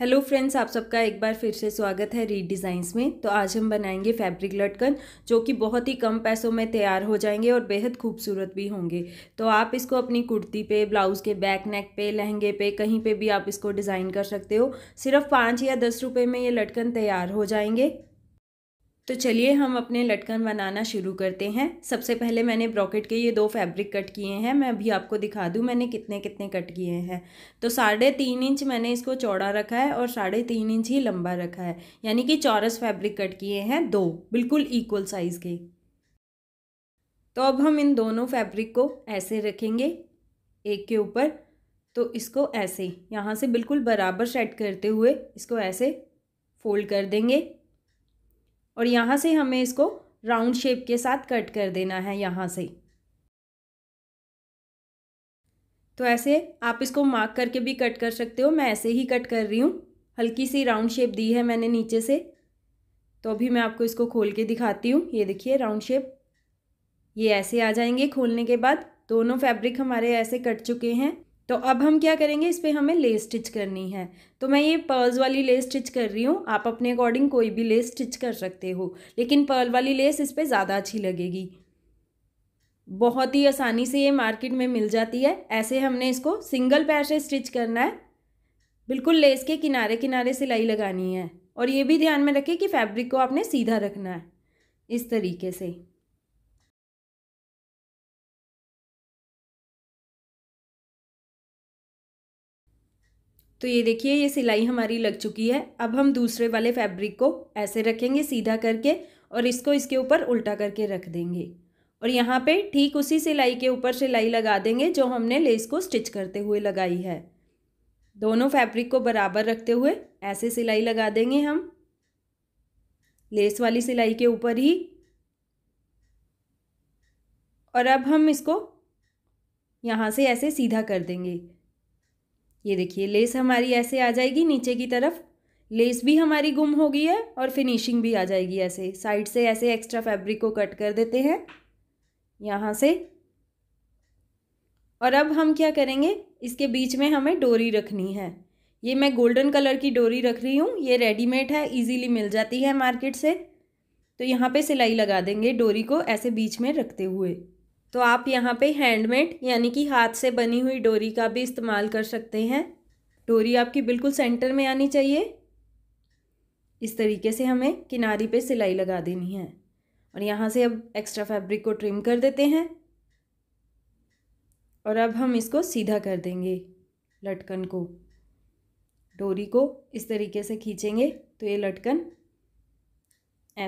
hello friends आप सबका एक बार फिर से स्वागत है रीड डिज़ाइंस में तो आज हम बनाएंगे फैब्रिक लटकन जो कि बहुत ही कम पैसों में तैयार हो जाएंगे और बेहद खूबसूरत भी होंगे तो आप इसको अपनी कुर्ती पे ब्लाउज़ के बैक नेक पे लहंगे पे कहीं पे भी आप इसको डिज़ाइन कर सकते हो सिर्फ पाँच या दस रुपये में ये लटकन तैयार हो जाएंगे तो चलिए हम अपने लटकन बनाना शुरू करते हैं सबसे पहले मैंने ब्रॉकेट के ये दो फैब्रिक कट किए हैं मैं अभी आपको दिखा दूँ मैंने कितने कितने कट किए हैं तो साढ़े तीन इंच मैंने इसको चौड़ा रखा है और साढ़े तीन इंच ही लंबा रखा है यानी कि चौरस फैब्रिक कट किए हैं दो बिल्कुल इक्वल साइज़ के तो अब हम इन दोनों फैब्रिक को ऐसे रखेंगे एक के ऊपर तो इसको ऐसे यहाँ से बिल्कुल बराबर सेट करते हुए इसको ऐसे फोल्ड कर देंगे और यहाँ से हमें इसको राउंड शेप के साथ कट कर देना है यहाँ से तो ऐसे आप इसको मार्क करके भी कट कर सकते हो मैं ऐसे ही कट कर रही हूँ हल्की सी राउंड शेप दी है मैंने नीचे से तो अभी मैं आपको इसको खोल के दिखाती हूँ ये देखिए राउंड शेप ये ऐसे आ जाएंगे खोलने के बाद दोनों फैब्रिक हमारे ऐसे कट चुके हैं तो अब हम क्या करेंगे इस पर हमें लेस स्टिच करनी है तो मैं ये पर्ल्स वाली लेस स्टिच कर रही हूँ आप अपने अकॉर्डिंग कोई भी लेस स्टिच कर सकते हो लेकिन पर्ल वाली लेस इस पर ज़्यादा अच्छी लगेगी बहुत ही आसानी से ये मार्केट में मिल जाती है ऐसे हमने इसको सिंगल पैर से स्टिच करना है बिल्कुल लेस के किनारे किनारे सिलाई लगानी है और ये भी ध्यान में रखें कि फैब्रिक को आपने सीधा रखना है इस तरीके से तो ये देखिए ये सिलाई हमारी लग चुकी है अब हम दूसरे वाले फैब्रिक को ऐसे रखेंगे सीधा करके और इसको इसके ऊपर उल्टा करके रख देंगे और यहाँ पे ठीक उसी सिलाई के ऊपर सिलाई लगा देंगे जो हमने लेस को स्टिच करते हुए लगाई है दोनों फैब्रिक को बराबर रखते हुए ऐसे सिलाई लगा देंगे हम लेस वाली सिलाई के ऊपर ही और अब हम इसको यहाँ से ऐसे सीधा कर देंगे ये देखिए लेस हमारी ऐसे आ जाएगी नीचे की तरफ लेस भी हमारी गुम हो गई है और फिनिशिंग भी आ जाएगी ऐसे साइड से ऐसे एक्स्ट्रा फैब्रिक को कट कर देते हैं यहाँ से और अब हम क्या करेंगे इसके बीच में हमें डोरी रखनी है ये मैं गोल्डन कलर की डोरी रख रही हूँ ये रेडीमेड है इजीली मिल जाती है मार्केट से तो यहाँ पे सिलाई लगा देंगे डोरी को ऐसे बीच में रखते हुए तो आप यहाँ पे हैंडमेड यानी कि हाथ से बनी हुई डोरी का भी इस्तेमाल कर सकते हैं डोरी आपकी बिल्कुल सेंटर में आनी चाहिए इस तरीके से हमें किनारी पे सिलाई लगा देनी है और यहाँ से अब एक्स्ट्रा फैब्रिक को ट्रिम कर देते हैं और अब हम इसको सीधा कर देंगे लटकन को डोरी को इस तरीके से खींचेंगे तो ये लटकन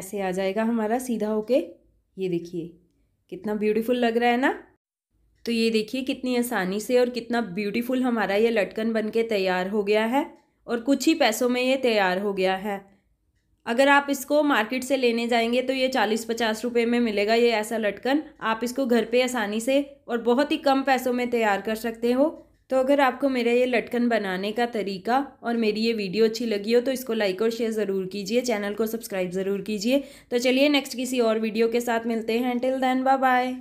ऐसे आ जाएगा हमारा सीधा होके ये देखिए कितना ब्यूटीफुल लग रहा है ना तो ये देखिए कितनी आसानी से और कितना ब्यूटीफुल हमारा ये लटकन बन के तैयार हो गया है और कुछ ही पैसों में ये तैयार हो गया है अगर आप इसको मार्केट से लेने जाएंगे तो ये चालीस पचास रुपये में मिलेगा ये ऐसा लटकन आप इसको घर पे आसानी से और बहुत ही कम पैसों में तैयार कर सकते हो तो अगर आपको मेरा ये लटकन बनाने का तरीका और मेरी ये वीडियो अच्छी लगी हो तो इसको लाइक और शेयर ज़रूर कीजिए चैनल को सब्सक्राइब ज़रूर कीजिए तो चलिए नेक्स्ट किसी और वीडियो के साथ मिलते हैं टिल देन बाय बाय